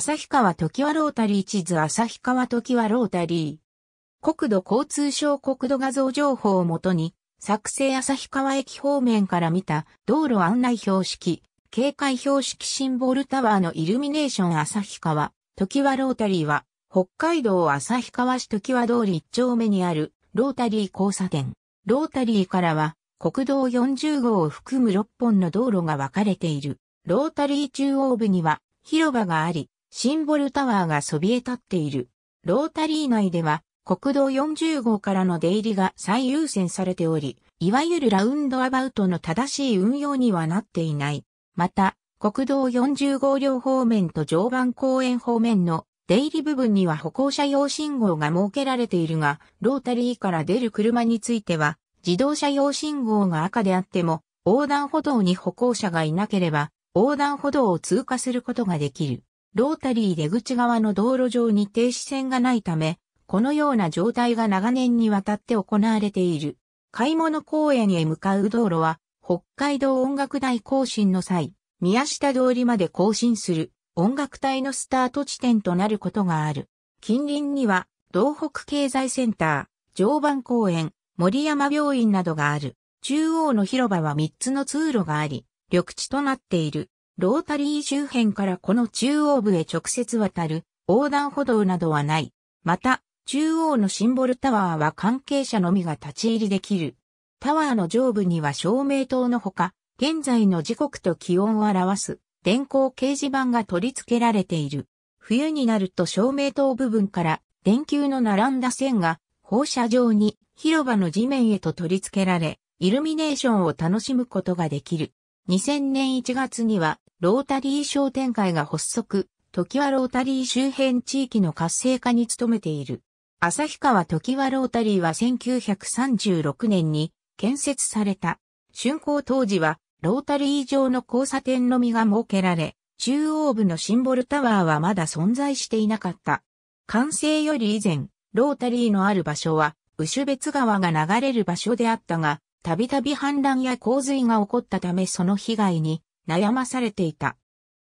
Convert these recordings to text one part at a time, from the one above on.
旭川時和ロータリー地図旭川時和ロータリー。国土交通省国土画像情報をもとに、作成旭川駅方面から見た道路案内標識、警戒標識シンボルタワーのイルミネーション旭川、時和ロータリーは、北海道旭川市時和通り1丁目にあるロータリー交差点。ロータリーからは、国道40号を含む6本の道路が分かれている。ロータリー中央部には広場があり、シンボルタワーがそびえ立っている。ロータリー内では国道40号からの出入りが最優先されており、いわゆるラウンドアバウトの正しい運用にはなっていない。また、国道40号両方面と常磐公園方面の出入り部分には歩行者用信号が設けられているが、ロータリーから出る車については、自動車用信号が赤であっても、横断歩道に歩行者がいなければ、横断歩道を通過することができる。ロータリー出口側の道路上に停止線がないため、このような状態が長年にわたって行われている。買い物公園へ向かう道路は、北海道音楽大更新の際、宮下通りまで更新する音楽隊のスタート地点となることがある。近隣には、道北経済センター、常磐公園、森山病院などがある。中央の広場は3つの通路があり、緑地となっている。ロータリー周辺からこの中央部へ直接渡る横断歩道などはない。また、中央のシンボルタワーは関係者のみが立ち入りできる。タワーの上部には照明灯のほか、現在の時刻と気温を表す電光掲示板が取り付けられている。冬になると照明灯部分から電球の並んだ線が放射状に広場の地面へと取り付けられ、イルミネーションを楽しむことができる。2000年1月にはロータリー商店会が発足、時はロータリー周辺地域の活性化に努めている。旭川時はロータリーは1936年に建設された。竣工当時は、ロータリー上の交差点のみが設けられ、中央部のシンボルタワーはまだ存在していなかった。完成より以前、ロータリーのある場所は、牛別川が流れる場所であったが、たびたび氾濫や洪水が起こったためその被害に悩まされていた。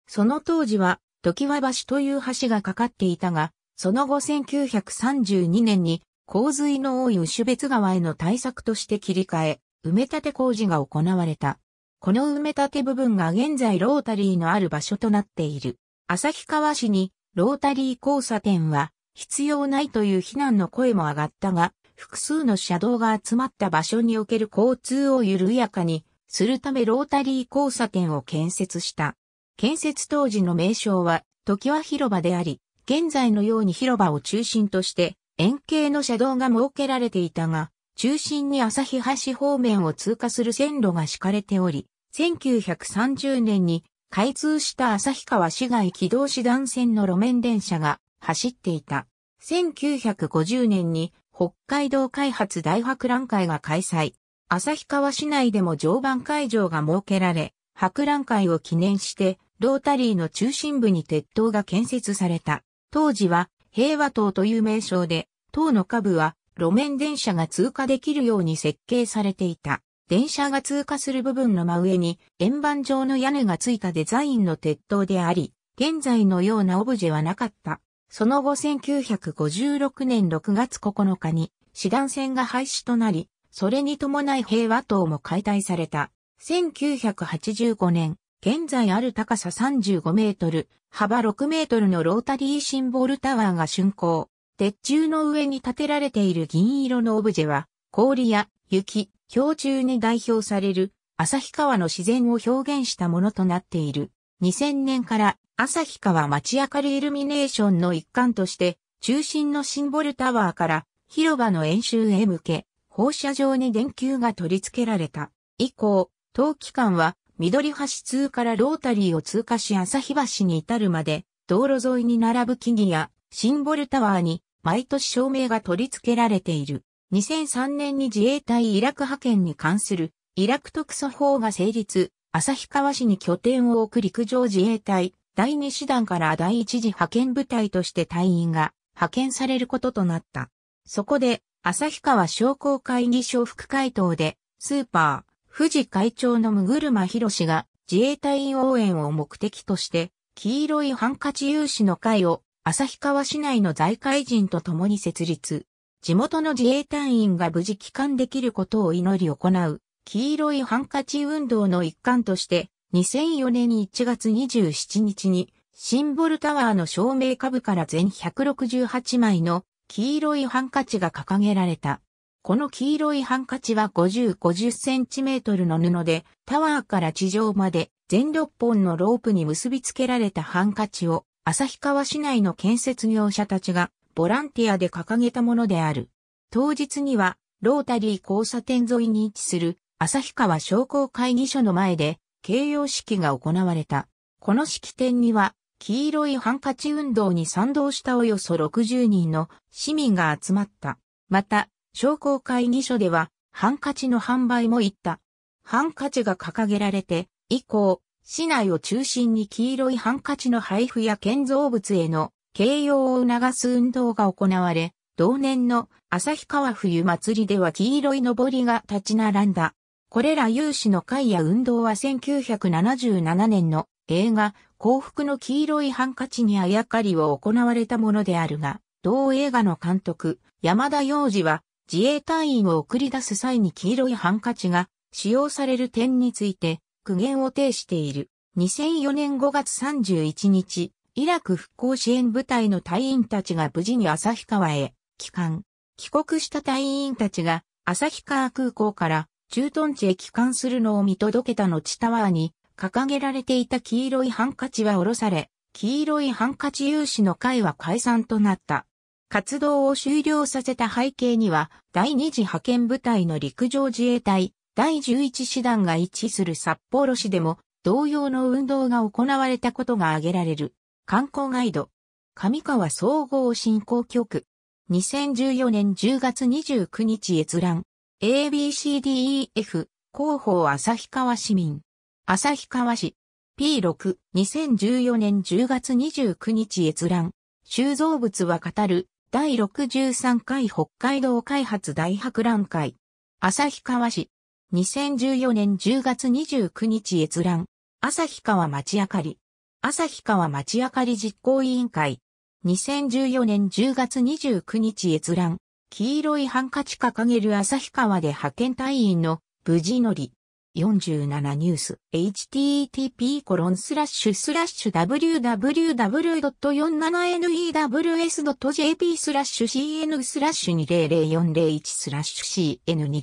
その当時は、時和橋という橋がかかっていたが、その後1932年に洪水の多い牛別川への対策として切り替え、埋め立て工事が行われた。この埋め立て部分が現在ロータリーのある場所となっている。旭川市にロータリー交差点は必要ないという非難の声も上がったが、複数の車道が集まった場所における交通を緩やかにするためロータリー交差点を建設した。建設当時の名称は、時は広場であり、現在のように広場を中心として、円形の車道が設けられていたが、中心に旭橋方面を通過する線路が敷かれており、1930年に開通した旭川市街軌動師団線の路面電車が走っていた。1950年に北海道開発大博覧会が開催。旭川市内でも常磐会場が設けられ、博覧会を記念して、ロータリーの中心部に鉄塔が建設された。当時は平和塔という名称で、塔の下部は路面電車が通過できるように設計されていた。電車が通過する部分の真上に円盤状の屋根がついたデザインの鉄塔であり、現在のようなオブジェはなかった。その後1956年6月9日に、市団線が廃止となり、それに伴い平和塔も解体された。1985年、現在ある高さ35メートル、幅6メートルのロータリーシンボルタワーが竣工。鉄柱の上に建てられている銀色のオブジェは、氷や雪、氷柱に代表される、旭川の自然を表現したものとなっている。2000年から旭川町明るイルミネーションの一環として、中心のシンボルタワーから広場の演習へ向け、放射状に電球が取り付けられた。以降、当機関は緑橋通からロータリーを通過し朝日橋に至るまで、道路沿いに並ぶ木々やシンボルタワーに毎年照明が取り付けられている。2003年に自衛隊イラク派遣に関するイラク特措法が成立、旭川市に拠点を置く陸上自衛隊第2師団から第1次派遣部隊として隊員が派遣されることとなった。そこで旭川商工会議所副会頭で、スーパー、富士会長のむぐるまひろしが自衛隊員応援を目的として、黄色いハンカチ有志の会を旭川市内の財界人と共に設立。地元の自衛隊員が無事帰還できることを祈り行う、黄色いハンカチ運動の一環として、2004年1月27日に、シンボルタワーの照明株から全168枚の黄色いハンカチが掲げられた。この黄色いハンカチは50、50センチメートルの布で、タワーから地上まで全6本のロープに結びつけられたハンカチを、旭川市内の建設業者たちがボランティアで掲げたものである。当日には、ロータリー交差点沿いに位置する旭川商工会議所の前で、形容式が行われた。この式典には、黄色いハンカチ運動に賛同したおよそ60人の市民が集まった。また、商工会議所では、ハンカチの販売も行った。ハンカチが掲げられて、以降、市内を中心に黄色いハンカチの配布や建造物への掲揚を促す運動が行われ、同年の旭川冬祭りでは黄色いぼりが立ち並んだ。これら有志の会や運動は1977年の映画、幸福の黄色いハンカチにあやかりを行われたものであるが、同映画の監督、山田洋次は、自衛隊員を送り出す際に黄色いハンカチが使用される点について苦言を呈している。2004年5月31日、イラク復興支援部隊の隊員たちが無事に旭川へ帰還。帰国した隊員たちが旭川空港から駐屯地へ帰還するのを見届けた後タワーに掲げられていた黄色いハンカチは下ろされ、黄色いハンカチ有志の会は解散となった。活動を終了させた背景には、第二次派遣部隊の陸上自衛隊、第十一師団が一致する札幌市でも、同様の運動が行われたことが挙げられる。観光ガイド。上川総合振興局。2014年10月29日閲覧。ABCDEF 広報旭川市民。旭川市。P6、2014年10月29日閲覧。収蔵物は語る、第63回北海道開発大博覧会。旭川市。2014年10月29日閲覧。旭川町明かり。旭川町明かり実行委員会。2014年10月29日閲覧。黄色いハンカチ掲げる旭川で派遣隊員の無事乗り。47ニュース http コロンスラッシュスラッシュ www.47news.jp スラッシュ cn スラッシュ200401スラッシュ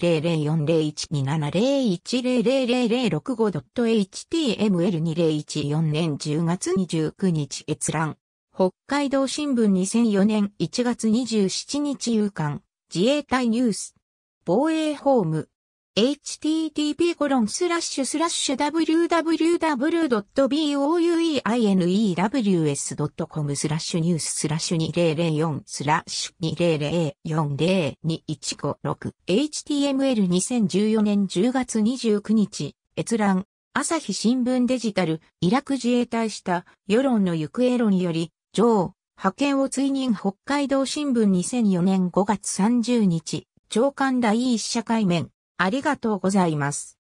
cn20040127000065.html2014 年10月29日閲覧北海道新聞2004年1月27日夕刊自衛隊ニュース防衛ホーム h t t p w w w b o u e i n e w s c o m スラッシュニューススラッシュ2004スラッシュ2004021156 HTML2014 年10月29日閲覧朝日新聞デジタルイラク自衛隊した世論の行方論より上派遣を追認北海道新聞2004年5月30日長官第一社会面ありがとうございます。